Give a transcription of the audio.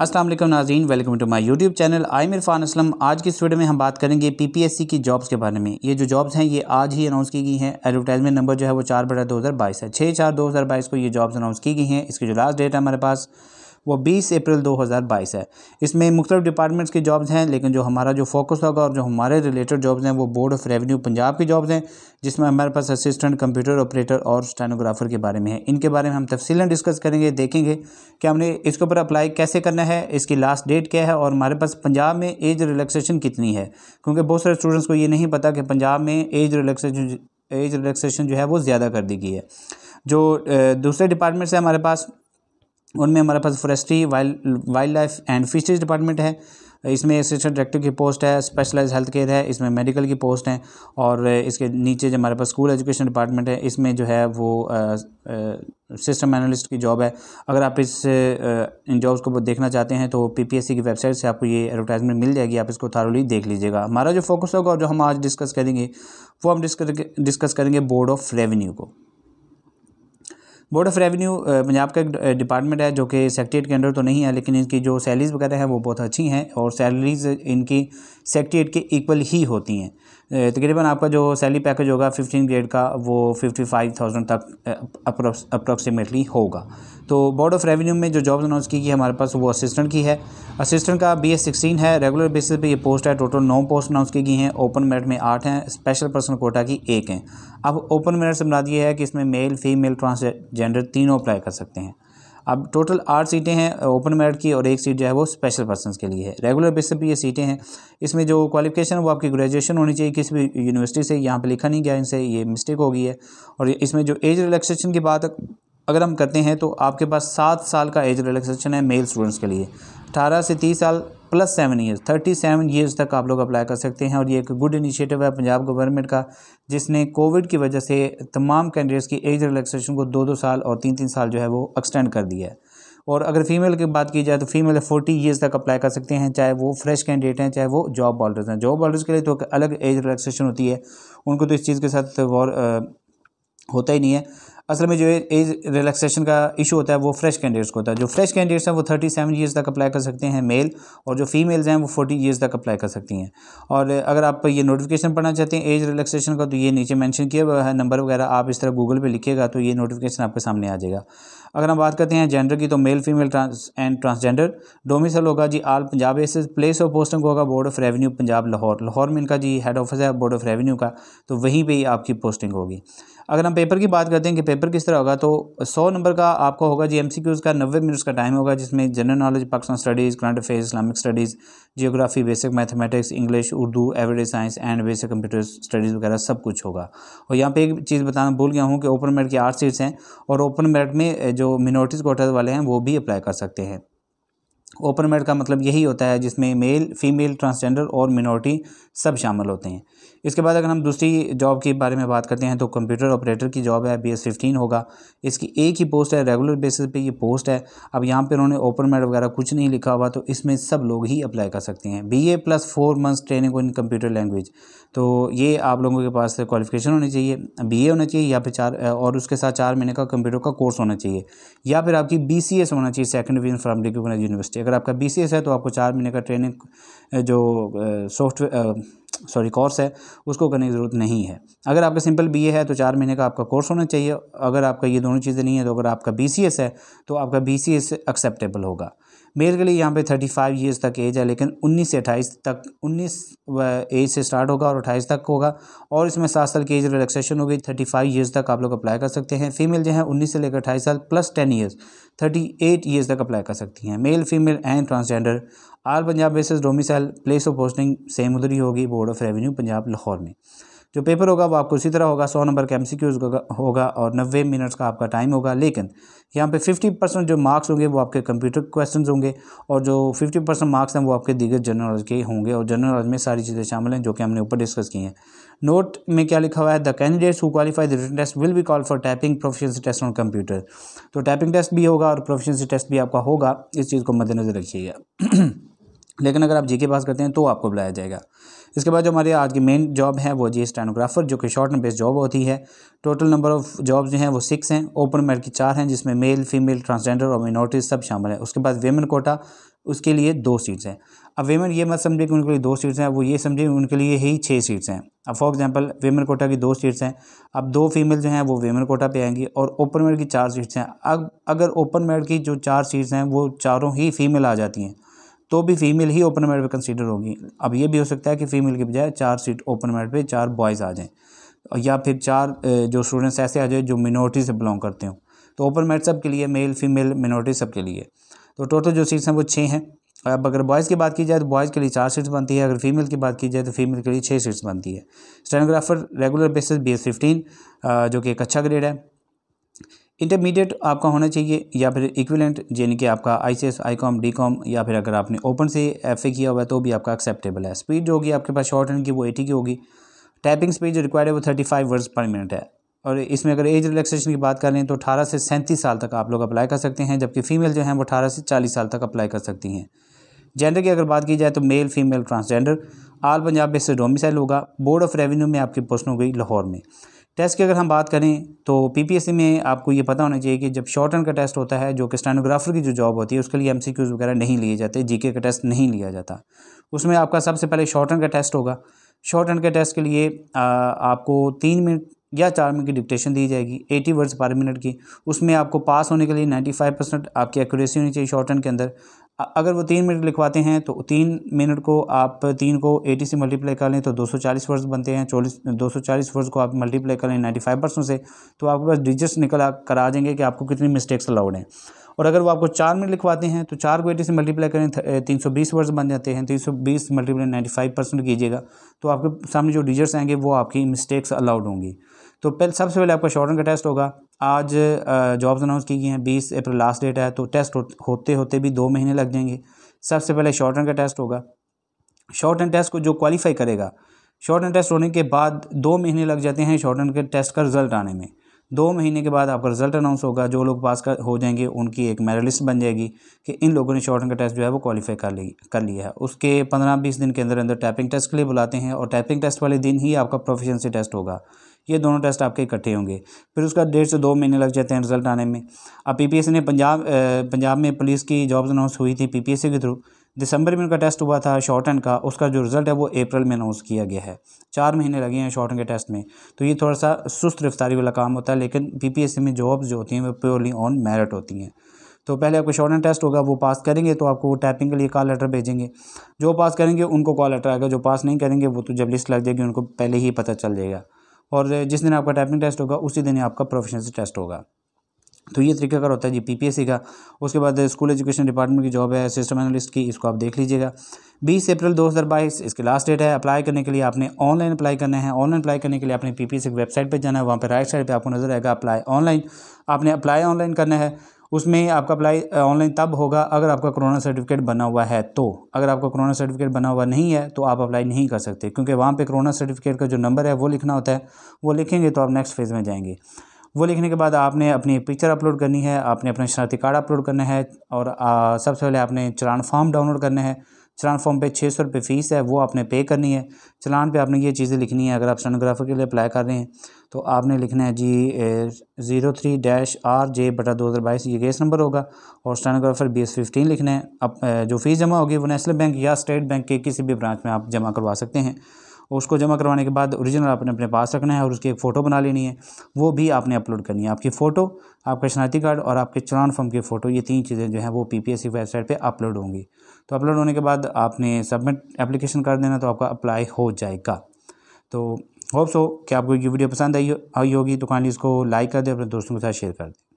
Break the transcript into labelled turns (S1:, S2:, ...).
S1: असल नाजीन welcome to my YouTube channel I Irfan Aslam आज की इस वीडियो में हम बात करेंगे पीपीएससी की जॉब्स के बारे में ये जो जॉब्स हैं ये आज ही अनाउंस की गई हैं एडवर्टाइजमेंट नंबर जो है वो चार बढ़ा दो हज़ार बाईस है छः चार दो हज़ार बाईस को ये जॉब्स अनाउंस की गई हैं इसकी जो लास्ट डेट है हमारे पास वो 20 अप्रैल 2022 है इसमें मुख्तलिफ डिपार्टमेंट्स की जॉब्स हैं लेकिन जो हमारा जो फोकस होगा और जो हमारे रिलेटेड जॉब्स हैं वो बोर्ड ऑफ रेवेन्यू पंजाब की जॉब्स हैं जिसमें हमारे पास असिस्टेंट कंप्यूटर ऑपरेटर और स्टेनोग्राफर के बारे में है इनके बारे में हम तफसीला डिस्कस करेंगे देखेंगे कि हमने इसके ऊपर अप्लाई कैसे करना है इसकी लास्ट डेट क्या है और हमारे पास पंजाब में एज रिलैक्सेशन कितनी है क्योंकि बहुत सारे स्टूडेंट्स को ये नहीं पता कि पंजाब में एज रिलैक्सेशन एज रिलैक्सेशन जो है वो ज़्यादा कर दी गई है जो दूसरे डिपार्टमेंट्स से हमारे पास उनमें हमारे पास forestry wild wildlife and fisheries department है इसमें असिस्टेंट डायरेक्टर की पोस्ट है स्पेशलाइज हेल्थ केयर है इसमें मेडिकल की पोस्ट है और इसके नीचे जो हमारे पास स्कूल एजुकेशन डिपार्टमेंट है इसमें जो है वो सिस्टम एनालिस्ट की जॉब है अगर आप इस इन जॉब्स को देखना चाहते हैं तो पीपीएससी की वेबसाइट से आपको ये एडवर्टाइजमेंट मिल जाएगी आप इसको थारोली देख लीजिएगा हमारा जो फोकस होगा और जो हम आज डिस्कस करेंगे वो हम डिस्कस करेंगे बोर्ड ऑफ रेवेन्यू को बोर्ड ऑफ रेवेन्यू पंजाब का एक डिपार्टमेंट है जो कि सेक्रेटरीट के अंडर तो नहीं है लेकिन इनकी जो सैलरीज वगैरह हैं वो बहुत अच्छी हैं और सैलरीज इनकी सेक्रेटरीट के इक्वल ही होती हैं तकरीबन आपका जो सैलरी पैकेज होगा फिफ्टीन ग्रेड का वो फिफ्टी फाइव थाउजेंड तक अप्रोक्सीमेटली होगा तो बोर्ड ऑफ रेवेन्यू में जो जॉब्स अनाउंस की गई हमारे पास वो असिस्टेंट की है असिस्टेंट का बी एस सिक्सटीन है रेगुलर बेसिस पे ये पोस्ट है टोटल नौ पोस्ट अनाउंस की गई हैं ओपन मेरिट में आठ हैं स्पेशल पर्सन कोटा की एक हैं अब ओपन मेरिट से मुराद ये है कि इसमें मेल फीमेल ट्रांसजेंडर तीनों अप्लाई कर सकते हैं अब टोटल आठ सीटें हैं ओपन मेरिट की और एक सीट जो है वो स्पेशल पर्सन के लिए है रेगुलर बेसिस पर ये सीटें हैं इसमें जो क्वालिफिकेशन वो आपकी ग्रेजुएशन होनी चाहिए किसी भी यूनिवर्सिटी से यहाँ पर लिखा नहीं गया इनसे ये मिस्टेक हो गई है और इसमें जो एज रिलैक्सेशन की बात अगर हम करते हैं तो आपके पास सात साल का एज रिलैक्सेशन है मेल स्टूडेंट्स के लिए अठारह से तीस साल plus seven years thirty seven years तक आप लोग अप्लाई कर सकते हैं और ये एक गुड इनिशिएटिव है पंजाब गवर्नमेंट का जिसने कोविड की वजह से तमाम कैंडिडेट्स की एज रिलैक्सेशन को दो दो साल और तीन तीन साल जो है वो एक्सटेंड कर दिया है और अगर फीमेल की बात की जाए तो फीमेल फोर्टी ईयर्स तक अप्लाई कर सकते हैं चाहे वो फ्रेश कैंडिडेट हैं चाहे वो जॉब बॉल्डर्स हैं जॉब बॉल्डर्स के लिए तो अलग एज रिलैक्सेशन होती है उनको तो इस चीज़ के साथ गौर होता ही नहीं है असल में जो एज रिलैक्सेशन का इशू होता है वो फ्रेश कैंडिडेट्स को होता है जो फ्रेश कैंडिडेट्स हैं वो थर्टी सेवन ईयर्स तक अप्लाई कर सकते हैं मेल और जो फीमेल्स हैं वो फोर्टी ईयर्स तक अप्लाई कर सकती हैं और अगर आप ये नोटिफिकेशन पढ़ना चाहते हैं एज रिलैक्सेशन का तो ये नीचे मैंशन किया हुआ है नंबर वगैरह आप इस तरह गूगल पर लिखेगा तो ये नोटिफिकेशन आपके सामने आ जाएगा अगर हम बात करते हैं जेंडर की तो male female trans and transgender domicile होगा जी all Punjab basis place of posting होगा board of revenue Punjab Lahore Lahore में इनका जी हेड ऑफिस है बोर्ड ऑफ रेवेन्यू का तो वहीं पर ही आपकी पोस्टिंग होगी अगर हम पेपर की बात करते हैं कि पेपर किस तरह होगा तो सौ नंबर का आपका होगा जी एम का नब्बे मिनट्स का टाइम होगा जिसमें general knowledge Pakistan studies current affair Islamic studies geography basic mathematics English Urdu average science and basic computer studies वगैरह सब कुछ होगा और यहाँ पर एक चीज़ बताना भूल गया हूँ कि ओपन मेरिट की आठ सीट्स हैं और ओपन मेरिट में जो मिनोरिटीज़ कोटर वाले हैं वो भी अप्लाई कर सकते हैं ओपन मेरिट का मतलब यही होता है जिसमें मेल फीमेल ट्रांसजेंडर और मिनोरिटी सब शामिल होते हैं इसके बाद अगर हम दूसरी जॉब के बारे में बात करते हैं तो कंप्यूटर ऑपरेटर की जॉब है बी एस फिफ्टीन होगा इसकी एक ही पोस्ट है रेगुलर बेसिस पे ये पोस्ट है अब यहाँ पे उन्होंने ओपन मेड वगैरह कुछ नहीं लिखा हुआ तो इसमें सब लोग ही अप्लाई कर सकते हैं B A plus four months training in computer language तो ये आप लोगों के पास क्वालिफिकेशन होनी चाहिए बी ए होना चाहिए या फिर चार और उसके साथ चार महीने का कंप्यूटर का कोर्स होना चाहिए या फिर आपकी बी सी एस होना चाहिए second division from degree university चाहिए अगर आपका बी है तो आपको चार महीने का ट्रेनिंग जो सॉफ्टवेयर सॉरी कोर्स है उसको करने की ज़रूरत नहीं है अगर आपका सिंपल बीए है तो चार महीने का आपका कोर्स होना चाहिए अगर आपका ये दोनों चीज़ें नहीं है तो अगर आपका बीसीएस है तो आपका बीसीएस एक्सेप्टेबल होगा मेल के लिए यहाँ पे थर्टी फाइव ईयर्स तक एज है लेकिन उन्नीस से अट्ठाईस तक उन्नीस एज से स्टार्ट होगा और अट्ठाईस तक होगा और इसमें सात साल की एज रिलैक्सेशन होगी थर्टी फाइव ईयर्स तक आप लोग अप्लाई कर सकते हैं फीमेल जो है उन्नीस से लेकर अट्ठाईस साल plus ten years thirty eight years तक अप्लाई कर सकती हैं male female and transgender all Punjab basis domicile place of posting same उधर ही होगी board of revenue Punjab Lahore में जो पेपर होगा वो आपको इसी तरह होगा सौ नंबर का एम होगा और नब्बे मिनट्स का आपका टाइम होगा लेकिन यहाँ पे फिफ्टी परसेंट जो मार्क्स होंगे वो आपके कंप्यूटर क्वेश्चन होंगे और जो फिफ्टी परसेंट मार्क्स हैं वो आपके दीगर जनरल नॉलेज के होंगे और जनरल नॉलेज में सारी चीज़ें शामिल हैं जो कि हमने ऊपर डिस्कस की हैं नोट में क्या लिखा हुआ है the candidates who qualify the written test will be call for typing proficiency test on computer तो टाइपिंग टेस्ट भी होगा और प्रोफेशनसी टेस्ट भी आपका होगा इस चीज़ को मद्देनजर रखिएगा लेकिन अगर आप जी के पास करते हैं तो आपको बुलाया जाएगा इसके बाद जो हमारे आज की मेन जॉब है वो जी स्टेनोग्राफर जो कि शॉर्ट बेस्ड जॉब होती है टोटल नंबर ऑफ़ जॉब जो हैं वो सिक्स हैं ओपन मेरिट की चार हैं जिसमें मेल फीमेल ट्रांसजेंडर और मिनोरिटीज सब शामिल है उसके बाद वेमेन कोटा उसके लिए दो सीट्स हैं अब वेमेन ये मत समझे कि उनके लिए दो सीट्स हैं वो ये समझे उनके लिए ही छः सीट्स हैं अब फॉर एग्जाम्पल वेमेन कोटा की दो सीट्स हैं अब दो फीमेल जो हैं वो वेमेन कोटा पे आएंगी और ओपन मेरिट की चार सीट्स हैं अब अगर ओपन मेरिट की जो चार सीट्स हैं वो चारों ही फीमेल आ जाती हैं तो भी फीमेल ही ओपन मेरिट पर कंसिडर होगी अब ये भी हो सकता है कि फ़ीमेल के बजाय चार सीट ओपन मेरिट पर चार बॉयज़ आ जाएँ या फिर चार जो स्टूडेंट्स ऐसे आ जाए जो मिनोरिटी से बिलोंग करते हों तो ओपन मेरिट सब के लिए मेल फीमेल मिनोरिटी सब के लिए तो टोटल जो सीट्स हैं वो छः हैं अब अगर बॉयज़ की बात की जाए तो बॉयज़ के लिए चार सीट्स बनती है अगर फीमेल की बात की जाए तो फीमेल के लिए छः सीट्स बनती है stenographer regular basis B S fifteen जो कि एक अच्छा ग्रेड है इंटरमीडिएट आपका होना चाहिए या फिर इक्विलेंट यानी कि आपका I C S I com D com या फिर अगर आपने ओपन से एफ ए किया हुआ है तो भी आपका एक्सेप्टेबल है स्पीड जो होगी आपके पास शॉर्ट हैंड की वो एटी की होगी टाइपिंग स्पीड जो रिक्वायर्ड है वो thirty five words per minute है और इसमें अगर एज रिलैक्सेशन की बात करें तो अठारह से सैंतीस साल तक आप लोग अप्लाई कर सकते हैं जबकि फ़ीमेल जो हैं वो अठारह से चालीस साल तक अप्लाई कर सकती हैं जेंडर की अगर बात की जाए तो male female transgender all Punjab based domicile होगा बोर्ड ऑफ रेवेन्यू में आपकी पोस्ट हो गई लाहौर में टेस्ट की अगर हम बात करें तो पीपीएससी में आपको ये पता होना चाहिए कि जब शॉर्ट रन का टेस्ट होता है जो कि स्टेनोग्राफर की जो जॉब होती है उसके लिए एमसीक्यूज वगैरह नहीं लिए जाते जीके का टेस्ट नहीं लिया जाता उसमें आपका सबसे पहले शॉर्ट रन का टेस्ट होगा शॉर्ट रन के टेस्ट के लिए आ, आपको तीन मिनट या चार मिनट की डिक्टेशन दी जाएगी एटी वर्ड्स पर मिनट की उसमें आपको पास होने के लिए नाइन्टी फाइव परसेंट आपकी एक्यूरेसी होनी चाहिए शॉर्ट टर्म के अंदर अगर वो तीन मिनट लिखवाते हैं तो तीन मिनट को आप तीन को एटी से मल्टीप्लाई कर लें तो 240 वर्ड्स बनते हैं चौलीस दो वर्ड्स को आप मल्टीप्लाई कर लें नाइन्टी फाइव परसेंट से तो आपके पास डिजिट्स निकल कर आ जाएंगे कि आपको कितनी मिस्टेक्स अलाउड हैं और अगर वो आपको चार मिनट लिखवाते हैं तो चार को एटी से मल्टीप्लाई करें तीन सौ बीस वर्ड्स बन जाते हैं तीन सौ बीस मल्टीप्लाई नाइन्टी फाइव परसेंट कीजिएगा तो आपके सामने जो डिजिट्स आएंगे वो आपकी मिस्टेक्स अलाउड होंगी तो पहले सबसे पहले आपका शॉर्टन का टेस्ट होगा आज जॉब्स अनाउंस की गई हैं बीस अप्रैल लास्ट डेट है तो टेस्ट होते होते भी दो महीने लग जाएंगे सबसे पहले शॉर्ट रन का टेस्ट होगा शॉर्ट रन टेस्ट को जो क्वालिफाई करेगा शॉर्ट रन टेस्ट होने के बाद दो महीने लग जाते हैं शॉर्ट रन के टेस्ट का रिजल्ट आने में दो महीने के बाद आपका रिजल्ट अनाउंस होगा जो लोग पास कर हो जाएंगे उनकी एक मेरिट लिस्ट बन जाएगी कि इन लोगों ने शॉर्ट रन का टेस्ट जो है वो क्वालिफाई कर ली कर लिया है उसके पंद्रह बीस दिन के अंदर अंदर टैपिंग टेस्ट के लिए बुलाते हैं और टाइपिंग टेस्ट वाले दिन ही आपका प्रोफिशेंसी टेस्ट होगा ये दोनों टेस्ट आपके इकट्ठे होंगे फिर उसका डेढ़ से दो महीने लग जाते हैं रिजल्ट आने में अब पीपीएससी ने पंजाब पंजाब में पुलिस की जॉब्स अनाउंस हुई थी पीपीएससी के थ्रू दिसंबर में उनका टेस्ट हुआ था शॉर्ट हैंड का उसका जो रिज़ल्ट है वो अप्रैल में अनाउंस किया गया है चार महीने लगे हैं शॉर्ट हैंड के टेस्ट में तो ये थोड़ा सा सुस्त रफ्तारी वाला काम होता है लेकिन सी में जॉब्स जो होती हैं वो प्योरली ऑन मेरिट होती हैं तो पहले आपको शॉर्ट हैंड टेस्ट होगा वो पास करेंगे तो आपको टैपिंग के लिए कॉल लेटर भेजेंगे जो पास करेंगे उनको कॉल लेटर आएगा जो पास नहीं करेंगे वो तो जब लिस्ट लग जाएगी उनको पहले ही पता चल जाएगा और जिस दिन आपका टाइपिंग टेस्ट होगा उसी दिन आपका प्रोफेशनल टेस्ट होगा तो ये तरीका कर होता है जी पीपीएससी का उसके बाद स्कूल एजुकेशन डिपार्टमेंट की जॉब है सिस्टम एनालिस्ट की इसको आप देख लीजिएगा 20 अप्रैल 2022 इसके लास्ट डेट है अप्लाई करने के लिए आपने ऑनलाइन अप्लाई करना है ऑनलाइन अप्लाई करने के लिए आपने पीपीएससी की वेबसाइट पर जाना है वहाँ पर राइट साइड पर आपको नजर आएगा अप्लाई ऑनलाइन आपने अप्लाई ऑनलाइन करना है उसमें आपका अप्लाई ऑनलाइन तब होगा अगर आपका कोरोना सर्टिफिकेट बना हुआ है तो अगर आपका कोरोना सर्टिफिकेट बना हुआ नहीं है तो आप अप्लाई नहीं कर सकते क्योंकि वहाँ पे कोरोना सर्टिफिकेट का जो नंबर है वो लिखना होता है वो लिखेंगे तो आप नेक्स्ट फेज़ में जाएंगे वो लिखने के बाद आपने अपनी पिक्चर अपलोड करनी है आपने अपना शनाती कार्ड अपलोड करना है और सबसे पहले आपने चलान फॉर्म डाउनलोड करना है चलान फॉर्म पे छः सौ रुपये फ़ीस है वो आपने पे करनी है चलान पे आपने ये चीज़ें लिखनी है अगर आप सोनोग्राफर के लिए अप्लाई कर रहे हैं तो आपने लिखना है G zero three dash R J बटा दो हज़ार बाईस ये केस नंबर होगा और स्टेनोग्राफर बी एस फिफ्टीन लिखना है अब जो फ़ीस जमा होगी वो नेशनल बैंक या स्टेट बैंक के किसी भी ब्रांच में आप जमा करवा सकते हैं उसको जमा करवाने के बाद ओरिजिनल आपने अपने पास रखना है और उसकी एक फ़ोटो बना लेनी है वो भी आपने अपलोड करनी है आपकी फ़ोटो आपका शनाती कार्ड और आपके चलान फॉर्म की फ़ोटो ये तीन चीज़ें जो हैं वो P P S C website पर अपलोड होंगी तो अपलोड होने के बाद आपने सबमिट एप्लीकेशन कर देना तो आपका अप्लाई हो जाएगा तो होप सो कि आपको ये वीडियो पसंद आई आई होगी तो कहानी इसको लाइक कर दें अपने दोस्तों के साथ शेयर कर दें